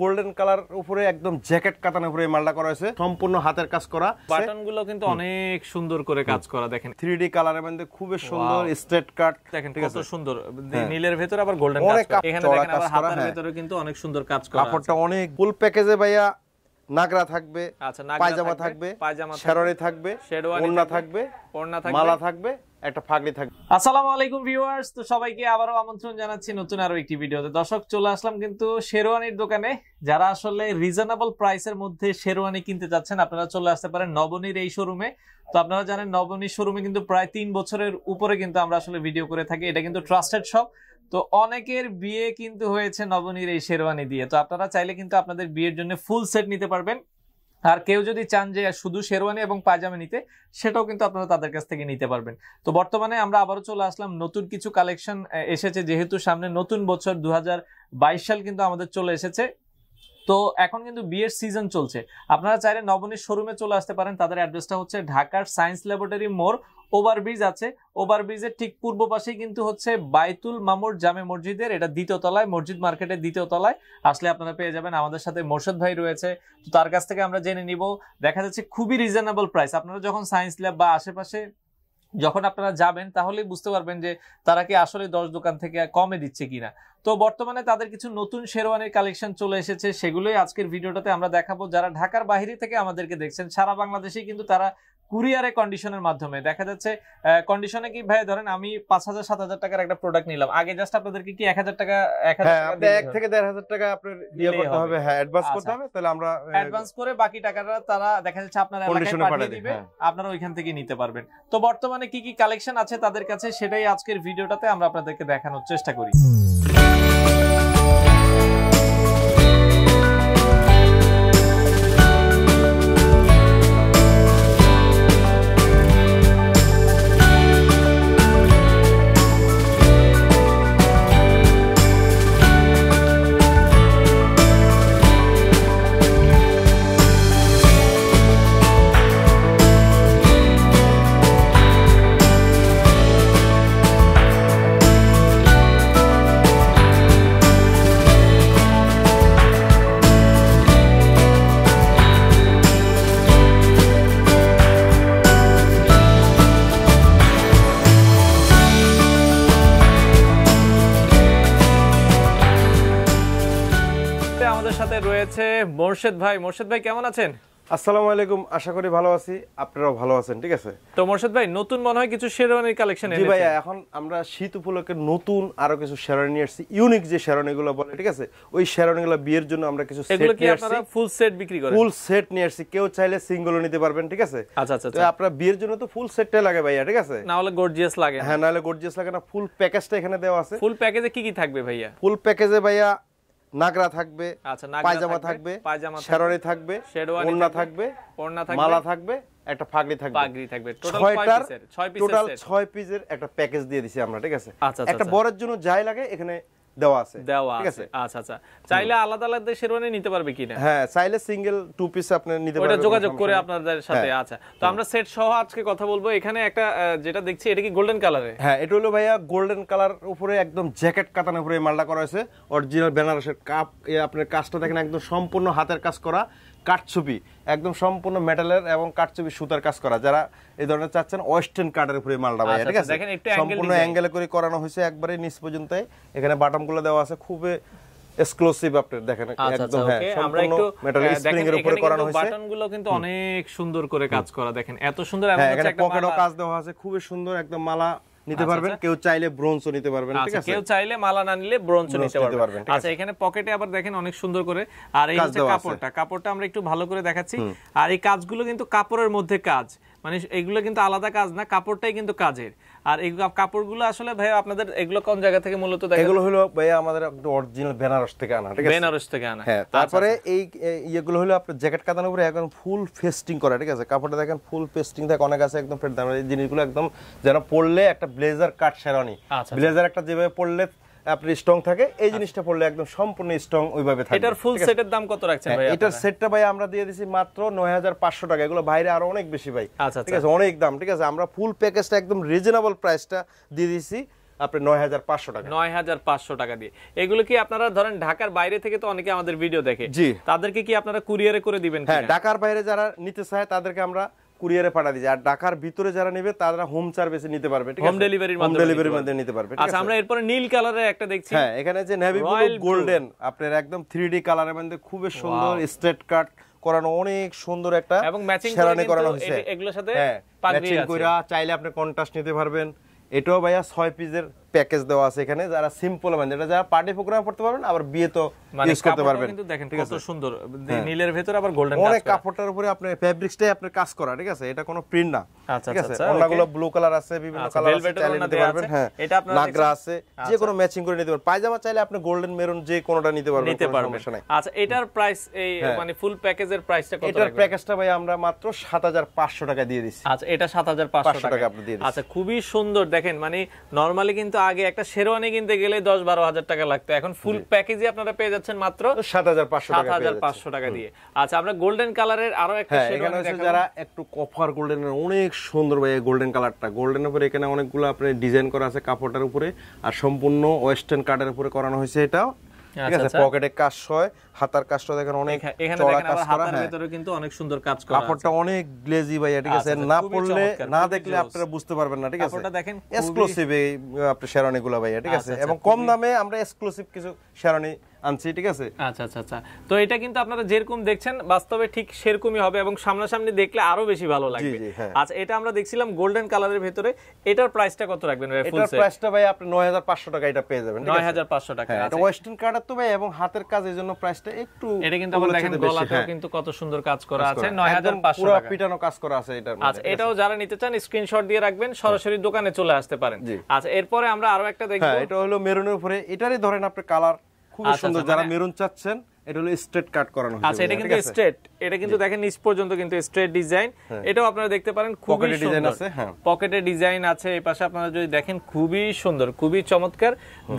Golden colour উপরে একদম jacket কাটানো উপরে মালটা করা হয়েছে সম্পূর্ণ হাতের কাজ করা বাটন গুলো কিন্তু অনেক সুন্দর করে কাজ করা দেখেন থ্রি ডি কালারের মধ্যে খুবই সুন্দর স্ট্রেট কাট দেখেন ঠিক আছে সুন্দর হ্যাঁ। নীলের ভেতরে আবার গোল্ডেন কাজ এখানে দেখেন আবার হাতের হ্যাঁ। ভেতরে কিন্তু অনেক সুন্দর কাজ করা কাপড়টা অনেক ফুল প্যাকেজে ভাইয়া নাগরা থাকবে আচ্ছা, পায়জামা থাকবে শেরওয়ানি থাকবে ওড়না থাকবে ওড়না থাকবে মালা থাকবে একটা ফাগড়ি থাকবে আসসালামু আলাইকুম ভিউয়ার্স তো সবাইকে আবারও আমন্ত্রণ জানাচ্ছি নতুন আরো একটি ভিডিওতে দর্শক চলে আসলাম কিন্তু শেরওয়ানির দোকানে যারা আসলে রিজনেবল প্রাইসের মধ্যে শেরওয়ানি কিনতে যাচ্ছেন আপনারা চলে আসতে পারেন নবনীর এই শোরুমে তো আপনারা জানেন নবনীর শোরুমে কিন্তু প্রায় তিন বছরের উপরে কিন্তু আমরা আসলে ভিডিও করে থাকি এটা কিন্তু ট্রাস্টেড শপ তো অনেকের বিয়ে কিন্তু হয়েছে নবনীর এই শেরওয়ানি দিয়ে তো আপনারা চাইলে কিন্তু আপনাদের বিয়ের জন্য ফুল সেট নিতে পারবেন আর কেউ যদি চান যে শুধু শেরওয়ানি এবং পায়জামা নিতে সেটাও কিন্তু আপনারা তাদের কাছ থেকে নিতে পারবেন তো বর্তমানে আমরা আবারও চলে আসলাম নতুন কিছু কালেকশন এসেছে যেহেতু সামনে নতুন বছর দু সাল কিন্তু আমাদের চলে এসেছে তো এখন কিন্তু বিয়ের সিজন চলছে আপনারা চাইলে নবনীর শোরুমে চলে আসতে পারেন তাদের অ্যাড্রেসটা হচ্ছে ঢাকার সায়েন্স ল্যাবরেটরি মোড় ওভারব্রিজ আছে ওভারব্রিজের ঠিক পূর্ব পাশেই কিন্তু হচ্ছে বাইতুল মামুর জামে মসজিদের এটা দ্বিতীয় তলায় মসজিদ মার্কেটের দ্বিতীয় তলায় আসলে আপনারা পেয়ে যাবেন আমাদের সাথে মোর্শেদ ভাই রয়েছে তো তার কাছ থেকে আমরা জেনে নিব দেখা যাচ্ছে খুবই রিজনেবল প্রাইস আপনারা যখন সায়েন্স ল্যাব বা আশেপাশে যখন আপনারা যাবেন তাহলেই বুঝতে পারবেন যে তারা কি আসলে দশ দোকান থেকে কমে দিচ্ছে কিনা তো বর্তমানে তাদের কিছু নতুন শেরওয়ানির কালেকশন চলে এসেছে সেগুলোই আজকের ভিডিওটাতে আমরা দেখাবো যারা ঢাকার বাহিরে থেকে আমাদেরকে দেখছেন সারা বাংলাদেশে কিন্তু তারা কুরিয়ারে কন্ডিশনের মাধ্যমে দেখা যাচ্ছে কন্ডিশনে কি ভাই ধরেন আমি পাঁচ হাজার সাত হাজার টাকার একটা প্রোডাক্ট নিলাম আগে জাস্ট আপনাদেরকে কি এক হাজার টাকা এক হ্যাঁ, এক থেকে দেড় হাজার টাকা আপনার দিয়ে করতে হবে হ্যাঁ অ্যাডভান্স আচ্ছা। করতে হবে তাহলে আমরা অ্যাডভান্স করে বাকি টাকাটা তারা দেখা যাচ্ছে আপনার এলাকায় পাঠিয়ে দিবে হ্যাঁ। আপনারা ওইখান থেকে নিতে পারবেন তো বর্তমানে কি কি কালেকশন আছে তাদের কাছে সেটাই আজকের ভিডিওটাতে আমরা আপনাদেরকে দেখানোর চেষ্টা করি রয়েছে মোর্শেদ ভাই মোর্শেদ ভাই কেমন আছেন আসসালামু আলাইকুম আশা করি ভালো আছি আপনারাও ভালো আছেন ঠিক আছে তো মোর্শেদ ভাই নতুন মনে হয় কিছু শেরওয়ানির কালেকশন জি ভাই এখন আমরা শীত উপলক্ষে নতুন আরো কিছু শেরওয়ানি নিয়ে আসছি ইউনিক যে শেরওয়ানিগুলো বলে ঠিক আছে ওই শেরওয়ানিগুলো বিয়ের জন্য আমরা কিছু সেট নিয়ে কি আপনারা ফুল সেট বিক্রি করেন ফুল সেট নিয়ে আসছি কেউ চাইলে সিঙ্গেলও নিতে পারবেন ঠিক আছে আচ্ছা আচ্ছা তো আচ্ছা। আপনারা বিয়ের জন্য তো ফুল সেটটাই লাগে ভাইয়া ঠিক আছে না হলে গর্জিয়াস লাগে হ্যাঁ না হলে গর্জিয়াস লাগে না ফুল প্যাকেজটা এখানে দেওয়া আছে ফুল প্যাকেজে কি কি থাকবে ভাইয়া ফুল প্যাকেজে ভাইয়া নাগরা আচ্ছা, থাকবে পায়জামা থাকবে শেরওয়ানি থাকবে ওড়না থাকবে মালা থাকবে একটা পাগড়ি থাকবে পাগড়ি থাকবে টোটাল টোটাল 6 পিসের একটা প্যাকেজ দিয়ে দিছি আমরা ঠিক আছে আচ্ছা, আচ্ছা, একটা বরের জন্য যাই লাগে এখানে দেওয়া আছে দেওয়া আছে আচ্ছা আচ্ছা চাইলে আলাদা আলাদা শেরওয়ানি নিতে পারবে কিনা হ্যাঁ চাইলে সিঙ্গেল টু পিস আপনি নিতে পারবেন ওটা যোগাযোগ করে আপনাদের সাথে হ্যাঁ। আচ্ছা তো আমরা সেট সহ আজকে কথা বলবো এখানে একটা যেটা দেখছি এটা কি গোল্ডেন কালারে হ্যাঁ এটা হলো ভাইয়া গোল্ডেন কালার উপরে একদম জ্যাকেট কাতানের উপরে মালটা করা হয়েছে অরিজিনাল বেনারসের কাপ আপনার কাজটা দেখেন একদম সম্পূর্ণ হাতের কাজ করা কাঠছবি একদম সম্পূর্ণ মেটালের এবং কাঠছবি সুতার কাজ করা যারা এই ধরনের চাচ্ছেন ওয়েস্টার্ন কাঠের উপরে মালটা ভাই আচ্ছা, ঠিক আচ্ছা, আছে সম্পূর্ণ অ্যাঙ্গেল করে করানো হয়েছে একবারে নিচ পর্যন্ত এখানে গুলো দেওয়া আছে খুবই এক্সক্লুসিভ আপনি দেখেন আচ্ছা, একদম হ্যাঁ আমরা একটু মেটাল স্প্রিং এর উপরে করানো হয়েছে গুলো কিন্তু অনেক সুন্দর করে কাজ করা দেখেন এত সুন্দর এমন হ্যাঁ, একটা পকেটও কাজ দেওয়া আছে খুব সুন্দর একদম মালা নিতে আচ্ছা, পারবেন আচ্ছা। কেউ চাইলে ব্রোঞ্জও নিতে পারবেন ঠিক আচ্ছা, আছে কেউ চাইলে মালা না নিলে ব্রোঞ্জও নিতে পারবেন আচ্ছা এখানে পকেটে আবার দেখেন অনেক সুন্দর করে আর এই হচ্ছে কাপড়টা কাপড়টা আমরা একটু ভালো করে দেখাচ্ছি আর এই কাজগুলো কিন্তু কাপড়ের মধ্যে কাজ মানে এগুলো কিন্তু আলাদা কাজ না কাপড়টাই কিন্তু কাজের আর এই কাপড়গুলো আসলে ভাই আপনাদের এগুলো কোন জায়গা থেকে মূলত এগুলো হলো ভাই আমাদের অরিজিনাল বেনারস থেকে আনা ঠিক আছে বেনারস থেকে আনা হ্যাঁ আচ্ছা, তারপরে আচ্ছা। এই ইয়েগুলো হলো আপনার জ্যাকেট কাটানোর উপরে এখন ফুল ফেস্টিং করা ঠিক আছে কাপড়টা দেখেন ফুল ফেস্টিং থাকে অনেক আছে একদম ফেট দাম এই জিনিসগুলো একদম যেন পরলে একটা ব্লেজার কাট সেরানি ব্লেজার একটা যেভাবে পরলে আপনার স্ট্রং থাকে এই আচ্ছা। জিনিসটা পড়লে একদম সম্পূর্ণ স্ট্রং ওইভাবে থাকে এটার ফুল সেটের দাম কত রাখছেন ভাই হ্যাঁ, এটার সেটটা ভাই আমরা দিয়ে দিছি মাত্র 9500 টাকা এগুলো বাইরে আরো অনেক বেশি ভাই আচ্ছা, আচ্ছা। ঠিক আছে অনেক দাম ঠিক আছে আমরা ফুল প্যাকেজটা একদম রিজনেবল প্রাইসটা দিয়ে দিছি আপনি নয় হাজার পাঁচশো টাকা নয় হাজার পাঁচশো টাকা দিয়ে এগুলো কি আপনারা ধরেন ঢাকার বাইরে থেকে তো অনেকে আমাদের ভিডিও দেখে জি তাদেরকে কি আপনারা কুরিয়ারে করে দিবেন হ্যাঁ ঢাকার বাইরে যারা নিতে চায় তাদেরকে আমরা কুরিয়ারে পাঠা দিয়েছে আর ঢাকার ভিতরে যারা নেবে তারা হোম সার্ভিসে নিতে পারবে হোম ডেলিভারির মাধ্যমে ডেলিভারির মাধ্যমে নিতে পারবে আচ্ছা আমরা এরপরে নীল কালারের একটা দেখছি হ্যাঁ এখানে যে নেভি ব্লু গোল্ডেন আপনার একদম 3D কালারের মধ্যে খুব সুন্দর স্ট্রেট কাট করানো অনেক সুন্দর একটা এবং ম্যাচিং করানো হয়েছে এগুলোর সাথে হ্যাঁ, পাগড়ি আছে চাইলে আপনি কন্ট্রাস্ট নিতে পারবেন এটাও ভাইয়া 6 পিসের প্যাকেজ দেওয়া আছে এখানে যারা সিম্পল মানে এটা যারা পার্টি প্রোগ্রাম করতে পারবেন আবার বিয়ে তো ইউজ মানে করতে পারবেন কিন্তু দেখেন ঠিক আছে কত সুন্দর হ্যাঁ। নীলের ভিতর আবার গোল্ডেন অনেক কাপড়টার উপরে আপনি ফেব্রিক্সটাই আপনি কাজ করা ঠিক আছে এটা কোনো প্রিন্ট না আচ্ছা, ঠিক আচ্ছা, আছে ওনাগুলো ব্লু কালার আছে বিভিন্ন কালার আচ্ছা, আছে চাইলে নিতে পারবেন হ্যাঁ এটা আপনার নাগরা আছে যে কোনো ম্যাচিং করে নিতে পারবেন পায়জামা চাইলে আপনি গোল্ডেন মেরুন যে কোনোটা নিতে পারবেন নিতে পারবেন আচ্ছা এটার প্রাইস এই হ্যাঁ। মানে ফুল প্যাকেজের প্রাইসটা কত এটার প্যাকেজটা ভাই আমরা মাত্র 7500 টাকা দিয়ে দিছি আচ্ছা এটা 7500 টাকা আপনি দিয়ে দিচ্ছি আচ্ছা খুবই সুন্দর দেখেন মানে নরমালি কিন্তু কিন্তু আগে একটা শেরওয়ানি কিনতে গেলে দশ বারো হাজার টাকা লাগতো এখন ফুল প্যাকেজই আপনারা পেয়ে যাচ্ছেন মাত্র সাত হাজার পাঁচশো সাত হাজার পাঁচশো টাকা দিয়ে আচ্ছা আমরা গোল্ডেন কালারের আরো একটা হ্যাঁ, যারা একটু কফার গোল্ডেন অনেক সুন্দর ভাই গোল্ডেন কালারটা গোল্ডেন উপরে এখানে অনেকগুলো আপনার ডিজাইন করা আছে কাপড়টার উপরে আর সম্পূর্ণ ওয়েস্টার্ন কার্ডের উপরে করানো হয়েছে এটাও আচ্ছা, আচ্ছা। পকেটে কাজ হয় হাতার দেখেন অনেক হ্যাঁ। কিন্তু অনেক সুন্দর কাজ কাপড়টা অনেক গ্লেজি ভাইয়া ঠিক আছে আচ্ছা, না পড়লে না দেখলে আপনারা বুঝতে পারবেন না ঠিক আছে এই ভাইয়া ঠিক আছে এবং কম দামে আমরা এক্সক্লুসিভ কিছু শেরওয়ানি আনছি ঠিক আছে আচ্ছা আচ্ছা আচ্ছা তো এটা কিন্তু আপনারা যেরকম দেখছেন বাস্তবে ঠিক সেরকমই হবে এবং সামনাসামনি দেখলে আরো বেশি ভালো লাগবে হ্যাঁ। আচ্ছা এটা আমরা দেখছিলাম গোল্ডেন কালারের ভিতরে এটার প্রাইসটা কত রাখবেন ভাই ফুল সেট এটার প্রাইসটা ভাই আপনি 9500 টাকা এটা পেয়ে যাবেন 9500 টাকা হ্যাঁ, এটা ওয়েস্টার্ন আচ্ছা। কাটার তো ভাই এবং হাতের কাজ এর জন্য প্রাইসটা একটু এটা কিন্তু আপনারা দেখেন গলাটাও হ্যাঁ। কিন্তু কত সুন্দর কাজ করা আছে 9500 টাকা পুরো পিটানো কাজ করা আছে এটার মধ্যে আচ্ছা এটাও যারা নিতে চান স্ক্রিনশট দিয়ে রাখবেন সরাসরি দোকানে চলে আসতে পারেন আচ্ছা এরপরে আমরা আরো একটা দেখব এটা হলো মেরুনের উপরে এটারই ধরেন আপনি কালার খুব আচ্ছা, সুন্দর আচ্ছা, যারা মানে মেরুন চাচ্ছেন এটা হলো স্ট্রেট কাট করানো আচ্ছা এটা কিন্তু স্ট্রেট এটা কিন্তু দেখেন নিচ পর্যন্ত কিন্তু স্ট্রেট হ্যাঁ। ডিজাইন এটাও আপনারা দেখতে পারেন খুবই ডিজাইন আছে হ্যাঁ পকেটে ডিজাইন আছে এই পাশে আপনারা যদি দেখেন খুবই সুন্দর খুবই চমৎকার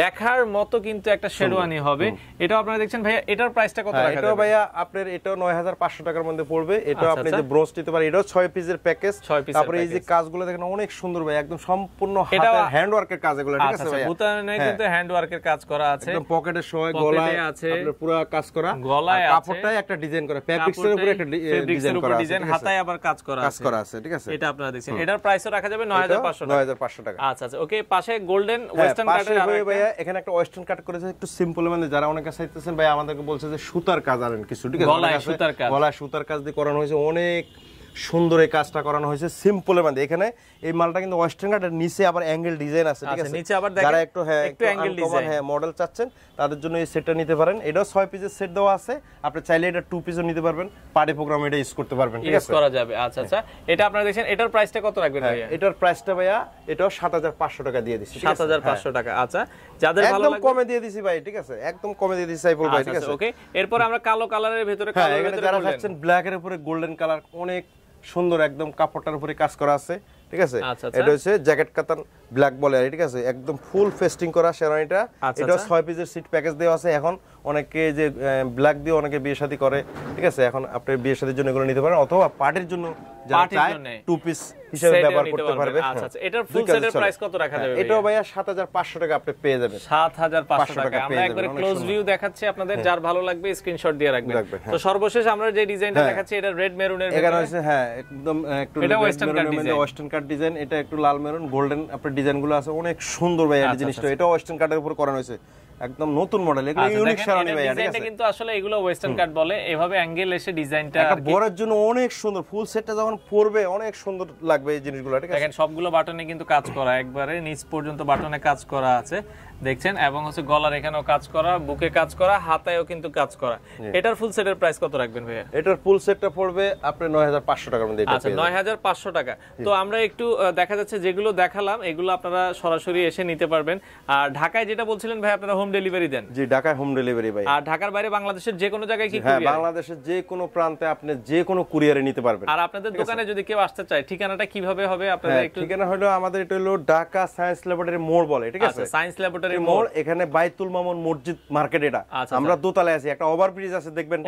দেখার মতো কিন্তু একটা শেরওয়ানি হবে এটাও আপনারা দেখছেন ভাইয়া এটার প্রাইসটা কত হ্যাঁ, রাখা এটা ভাইয়া আপনার এটাও 9500 টাকার মধ্যে পড়বে আচ্ছা, এটা আপনি আচ্ছা। যে ব্রোঞ্জ নিতে পারেন এটাও 6 পিসের প্যাকেজ তারপরে এই যে কাজগুলো দেখেন অনেক সুন্দর ভাই একদম সম্পূর্ণ হাতের হ্যান্ড ওয়ার্কের কাজ এগুলো ঠিক আচ্ছা, আছে ভাই বুতানে হ্যাঁ। কিন্তু হ্যান্ড ওয়ার্কের কাজ করা আছে একদম পকেটে শোয় গলায় আছে আপনার পুরো কাজ করা গলায় একটা ডিজাইন করা ফেব্রিক্সের উপরে একটা ডিজাইন করা ডিজাইন হাতায় আবার কাজ করা কাজ করা আছে ঠিক আছে এটা আপনারা দেখছেন এটার প্রাইসও রাখা যাবে 9500 9500 টাকা আচ্ছা আচ্ছা ওকে পাশে গোল্ডেন ওয়েস্টার্ন কাটের আর ভাইয়া এখানে একটা ওয়েস্টার্ন কাট করেছে একটু সিম্পল মানে যারা অনেকে চাইতেছেন ভাই আমাদেরকে বলছে যে সুতার কাজ আনেন কিছু ঠিক আছে গলায় সুতার কাজ গলায় সুতার কাজ দিয়ে করানো হয়েছে অনেক সুন্দর এই কাজটা করানো হয়েছে সিম্পল এর মধ্যে এখানে এই মালটা কিন্তু ওয়েস্টার্ন কাট নিচে আবার অ্যাঙ্গেল ডিজাইন আছে ঠিক আচ্ছা, আছে নিচে আবার দেখেন যারা একটু হ্যাঁ একটু অ্যাঙ্গেল ডিজাইন হ্যাঁ মডেল চাচ্ছেন তাদের জন্য এই সেটটা নিতে পারেন এটাও 6 পিসের সেট দেওয়া আছে আপনি চাইলে এটা 2 পিসও নিতে পারবেন পার্টি প্রোগ্রামে এটা ইউজ করতে পারবেন ঠিক আছে ইউজ করা যাবে আচ্ছা আচ্ছা এটা আপনারা দেখেন এটার প্রাইসটা কত রাখবেন হ্যাঁ, ভাইয়া এটার প্রাইসটা ভাইয়া এটাও 7500 টাকা দিয়ে দিছি 7500 হ্যাঁ। টাকা আচ্ছা যাদের ভালো লাগে একদম কমে দিয়ে দিছি ভাই ঠিক আছে একদম কমে দিয়ে দিছি সাইফুল ভাই আচ্ছা, ঠিক আচ্ছা, আছে ওকে এরপর আমরা কালো কালারের ভিতরে হ্যাঁ, কালো ভিতরে যারা চাচ্ছেন ব্ল্যাক এর উপরে গোল্ডেন কালার অনেক সুন্দর একদম কাপড়টার উপরে কাজ করা আছে ঠিক আছে আচ্ছা, আচ্ছা। এটা হচ্ছে জ্যাকেট কাতান ব্ল্যাক বলে ঠিক আছে একদম ফুল ফেস্টিং করা শেরানিটা আচ্ছা, এটা ছয় পিসের সিট প্যাকেজ দেওয়া আছে এখন অনেকে যে ব্ল্যাক দিয়ে অনেকে বিয়ে সাথে করে ঠিক আছে এখন আপনি বিয়ে শাদীর জন্য এগুলো নিতে পারেন অথবা পার্টির জন্য টু পিস হিসেবে ব্যবহার করতে পারবে আচ্ছা হ্যাঁ, এটার ফুল সেটের প্রাইস কত রাখা যাবে এটা হ্যাঁ, ভাইয়া 7500 টাকা আপনি পেয়ে যাবেন 7500 টাকা আমরা একবার ক্লোজ ভিউ দেখাচ্ছি আপনাদের হ্যাঁ। যার ভালো লাগবে স্ক্রিনশট দিয়ে রাখবেন তো সর্বশেষ আমরা যে ডিজাইনটা দেখাচ্ছি এটা রেড মেরুনের ভিতরে এখানে হ্যাঁ একদম একটু এটা ওয়েস্টার্ন কাট কাটার ডিজাইন এটা একটু লাল মেরুন গোল্ডেন আপনার ডিজাইনগুলো আছে অনেক সুন্দর ভাই এই আচ্ছা, জিনিসটা এটা ওয়েস্টার্ন কাটের উপর করা হয়েছে একদম নতুন মডেল এগুলো ইউনিক শারনি ভাই এটা কিন্তু আসলে এগুলো ওয়েস্টার্ন কাট বলে এভাবে অ্যাঙ্গেল এসে ডিজাইনটা এটা বড়ার জন্য অনেক সুন্দর ফুল সেটটা যখন পরবে অনেক সুন্দর লাগবে এই জিনিসগুলো ঠিক আছে দেখেন সবগুলো বাটনে কিন্তু কাজ করা একবারে নিচ পর্যন্ত বাটনে কাজ করা আছে দেখছেন এবং হচ্ছে গলার এখানেও কাজ করা বুকে কাজ করা হাতায়ও কিন্তু কাজ করা এটার ফুল সেটের প্রাইস কত রাখবেন ভাইয়া এটার ফুল সেটটা পড়বে আপনি 9500 টাকার মধ্যে আচ্ছা 9500 টাকা তো আমরা একটু দেখা যাচ্ছে যেগুলো দেখালাম এগুলো আপনারা সরাসরি এসে নিতে পারবেন আর ঢাকায় যেটা বলছিলেন ভাই আপনারা হোম ডেলিভারি দেন জি ঢাকায় হোম ডেলিভারি ভাই আর ঢাকার বাইরে বাংলাদেশের যে কোনো জায়গায় কি হ্যাঁ বাংলাদেশের যে কোনো প্রান্তে আপনি যে কোনো কুরিয়ারে নিতে পারবেন আর আপনাদের দোকানে যদি কেউ আসতে চায় ঠিকানাটা কিভাবে হবে আপনাদের হ্যাঁ, একটু ঠিকানা হলো আমাদের এটা হলো ঢাকা সায়েন্স ল্যাবরেটরি মোড় বলে ঠিক আছে আচ্ছা, সায়েন্স ল্যাবরেটরি লটারি মোড় এখানে বাইতুল মামুন মসজিদ মার্কেট এটা আচ্ছা, আচ্ছা। আমরা দোতলায় আছি একটা ওভারব্রিজ আছে দেখবেন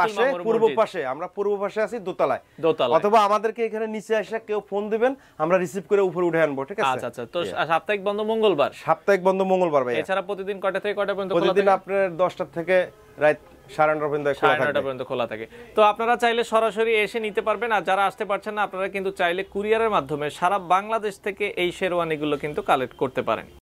পাশে পূর্ব পাশে আমরা পূর্ব পাশে আছি দোতলায় দোতলায় অথবা আমাদেরকে এখানে নিচে কেউ ফোন দিবেন আমরা রিসিভ করে উপরে উঠে আনবো ঠিক আছে আচ্ছা, আচ্ছা। তো সাপ্তাহিক বন্ধ মঙ্গলবার সাপ্তাহিক বন্ধ মঙ্গলবার ভাই এছাড়া প্রতিদিন কটা থেকে কটা পর্যন্ত প্রতিদিন আপনার দশটা থেকে রাত সাড়ে পর্যন্ত সাড়ে পর্যন্ত খোলা থাকে তো আপনারা চাইলে সরাসরি এসে নিতে পারবেন আর যারা আসতে পারছেন না আপনারা কিন্তু চাইলে কুরিয়ারের মাধ্যমে সারা বাংলাদেশ থেকে এই শেরওয়ানিগুলো কিন্তু কালেক্ট করতে পারেন